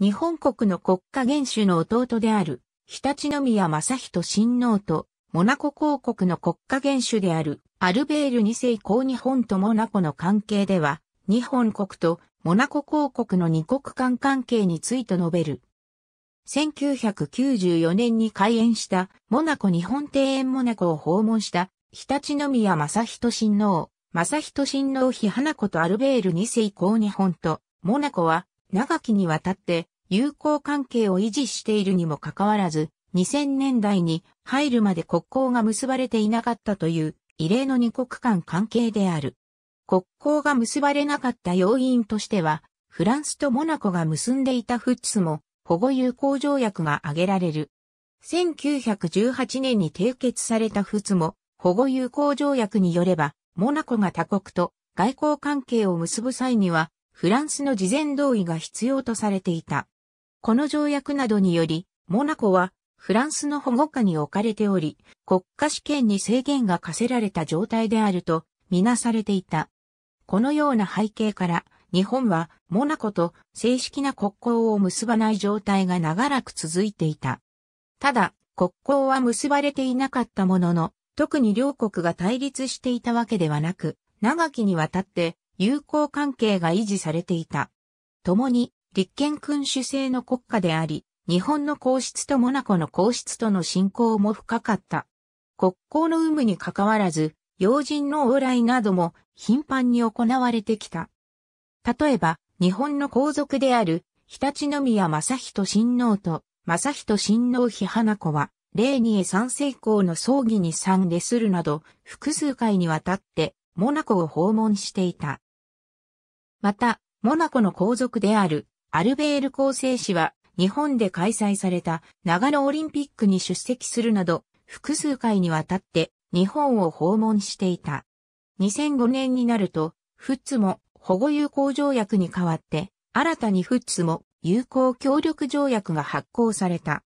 日本国の国家元首の弟である、日立宮正人親王と、モナコ公国の国家元首である、アルベール二世公日本とモナコの関係では、日本国とモナコ公国の二国間関係について述べる。1994年に開園したモナコ日本庭園モナコを訪問した日立宮正人親王、正人親王妃花子とアルベール二世公日本とモナコは長きにわたって友好関係を維持しているにもかかわらず、2000年代に入るまで国交が結ばれていなかったという異例の二国間関係である。国交が結ばれなかった要因としては、フランスとモナコが結んでいたフッツも保護友好条約が挙げられる。1918年に締結されたフッツも保護友好条約によれば、モナコが他国と外交関係を結ぶ際には、フランスの事前同意が必要とされていた。この条約などにより、モナコはフランスの保護下に置かれており、国家主権に制限が課せられた状態であるとみなされていた。このような背景から、日本はモナコと正式な国交を結ばない状態が長らく続いていた。ただ、国交は結ばれていなかったものの、特に両国が対立していたわけではなく、長きにわたって友好関係が維持されていた。共に立憲君主制の国家であり、日本の皇室とモナコの皇室との信仰も深かった。国交の有無に関わらず、要人の往来なども頻繁に行われてきた。例えば、日本の皇族である、常陸宮正人親王と、正人親王妃花子は、礼にニ三世公の葬儀に参列するなど、複数回にわたって、モナコを訪問していた。また、モナコの皇族である、アルベール構成氏は日本で開催された長野オリンピックに出席するなど複数回にわたって日本を訪問していた。2005年になると、フッツも保護友好条約に代わって、新たにフッツも友好協力条約が発行された。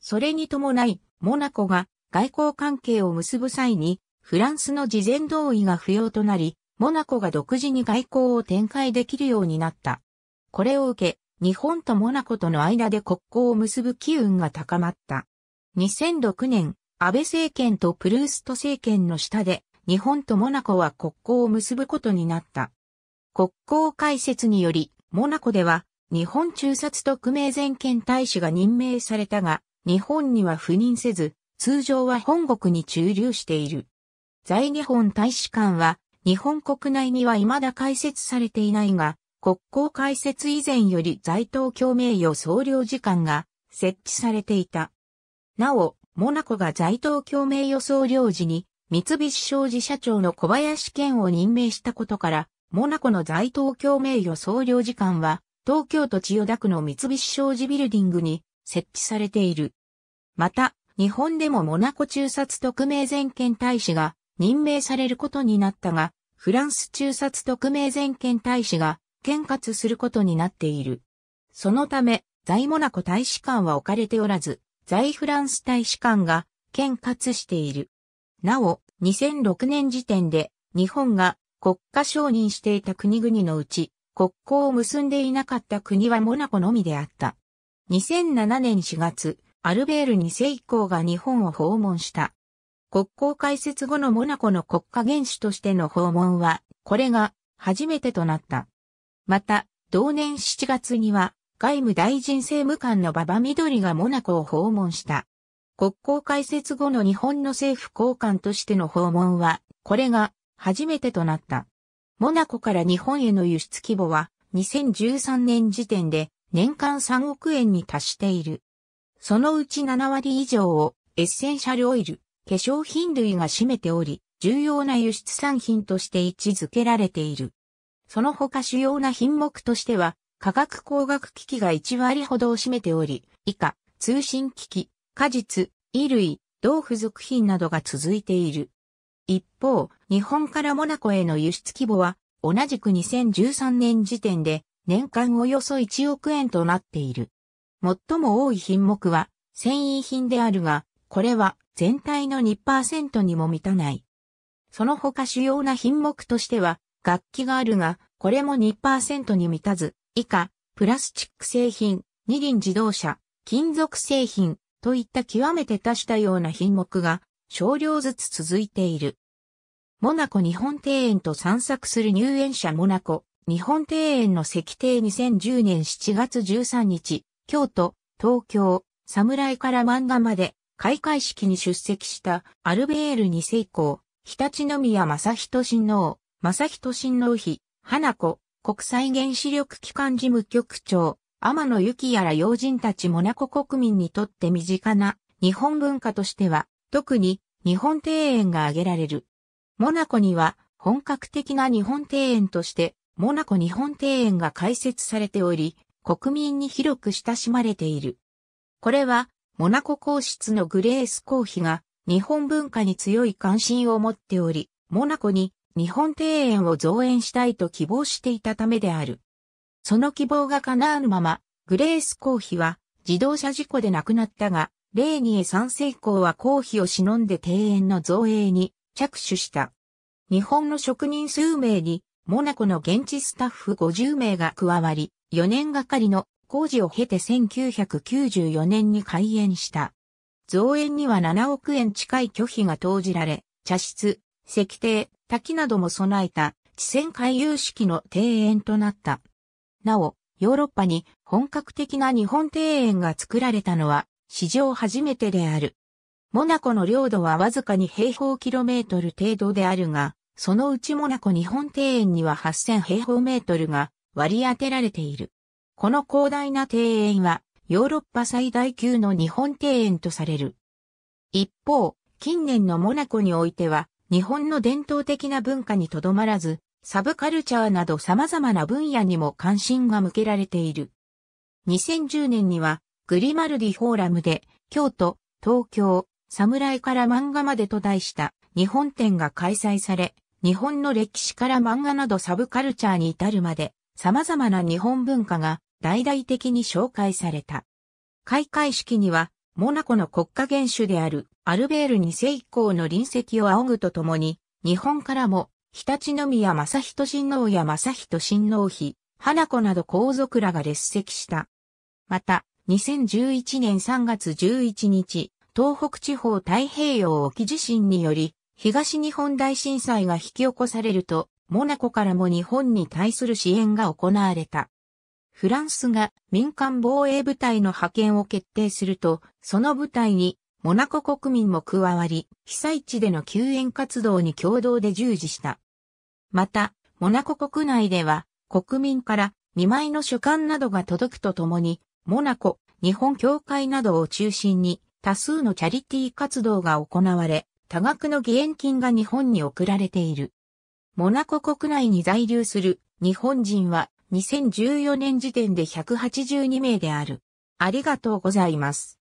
それに伴い、モナコが外交関係を結ぶ際に、フランスの事前同意が不要となり、モナコが独自に外交を展開できるようになった。これを受け、日本とモナコとの間で国交を結ぶ機運が高まった。2006年、安倍政権とプルースト政権の下で、日本とモナコは国交を結ぶことになった。国交開設により、モナコでは、日本中殺特命全権大使が任命されたが、日本には赴任せず、通常は本国に駐留している。在日本大使館は、日本国内には未だ開設されていないが、国交開設以前より在東共名誉総領事館が設置されていた。なお、モナコが在東共名誉総領事に三菱商事社長の小林健を任命したことから、モナコの在東共名誉総領事館は、東京都千代田区の三菱商事ビルディングに設置されている。また、日本でもモナコ中殺特命全権大使が任命されることになったが、フランス中殺特命全権大使が管轄することになっている。そのため、在モナコ大使館は置かれておらず、在フランス大使館が管轄している。なお、2006年時点で日本が国家承認していた国々のうち、国交を結んでいなかった国はモナコのみであった。2007年4月、アルベール2世以降が日本を訪問した。国交開設後のモナコの国家元首としての訪問は、これが初めてとなった。また、同年7月には、外務大臣政務官の馬場緑がモナコを訪問した。国交開設後の日本の政府高官としての訪問は、これが初めてとなった。モナコから日本への輸出規模は、2013年時点で年間3億円に達している。そのうち7割以上をエッセンシャルオイル、化粧品類が占めており、重要な輸出産品として位置づけられている。その他主要な品目としては、化学工学機器が1割ほどを占めており、以下、通信機器、果実、衣類、同付属品などが続いている。一方、日本からモナコへの輸出規模は、同じく2013年時点で、年間およそ1億円となっている。最も多い品目は、繊維品であるが、これは全体の2%にも満たない。その他主要な品目としては、楽器があるが、これも2%に満たず、以下、プラスチック製品、二輪自動車、金属製品、といった極めて多種多様な品目が少量ずつ続いている。モナコ日本庭園と散策する入園者モナコ日本庭園の石庭2010年7月13日、京都、東京、侍から漫画まで開会式に出席したアルベールに世公、日立宮正人親王、正人親王妃、花子、国際原子力機関事務局長、天野幸やら要人たちモナコ国民にとって身近な日本文化としては、特に日本庭園が挙げられる。モナコには本格的な日本庭園として、モナコ日本庭園が開設されており、国民に広く親しまれている。これは、モナコ皇室のグレース皇妃が日本文化に強い関心を持っており、モナコに日本庭園を造園したいと希望していたためである。その希望が叶わぬまま、グレース公妃は自動車事故で亡くなったが、レーニエ3世公は公妃を忍んで庭園の造営に着手した。日本の職人数名に、モナコの現地スタッフ50名が加わり、4年がかりの工事を経て1994年に開園した。造園には7億円近い拒否が投じられ、茶室、石庭、滝なども備えた地線回遊式の庭園となった。なお、ヨーロッパに本格的な日本庭園が作られたのは史上初めてである。モナコの領土はわずかに平方キロメートル程度であるが、そのうちモナコ日本庭園には8000平方メートルが割り当てられている。この広大な庭園はヨーロッパ最大級の日本庭園とされる。一方、近年のモナコにおいては日本の伝統的な文化にとどまらず、サブカルチャーなど様々な分野にも関心が向けられている。2010年には、グリマルディフォーラムで、京都、東京、侍から漫画までと題した日本展が開催され、日本の歴史から漫画などサブカルチャーに至るまで、様々な日本文化が大々的に紹介された。開会式にはモナコの国家元首であるアルベール二世以降の臨席を仰ぐとともに、日本からも、日立宮正人親王や正人親王妃、花子など皇族らが列席した。また、2011年3月11日、東北地方太平洋沖地震により、東日本大震災が引き起こされると、モナコからも日本に対する支援が行われた。フランスが民間防衛部隊の派遣を決定すると、その部隊にモナコ国民も加わり、被災地での救援活動に共同で従事した。また、モナコ国内では国民から見舞いの書簡などが届くとともに、モナコ、日本協会などを中心に多数のチャリティー活動が行われ、多額の義援金が日本に送られている。モナコ国内に在留する日本人は2014年時点で182名である。ありがとうございます。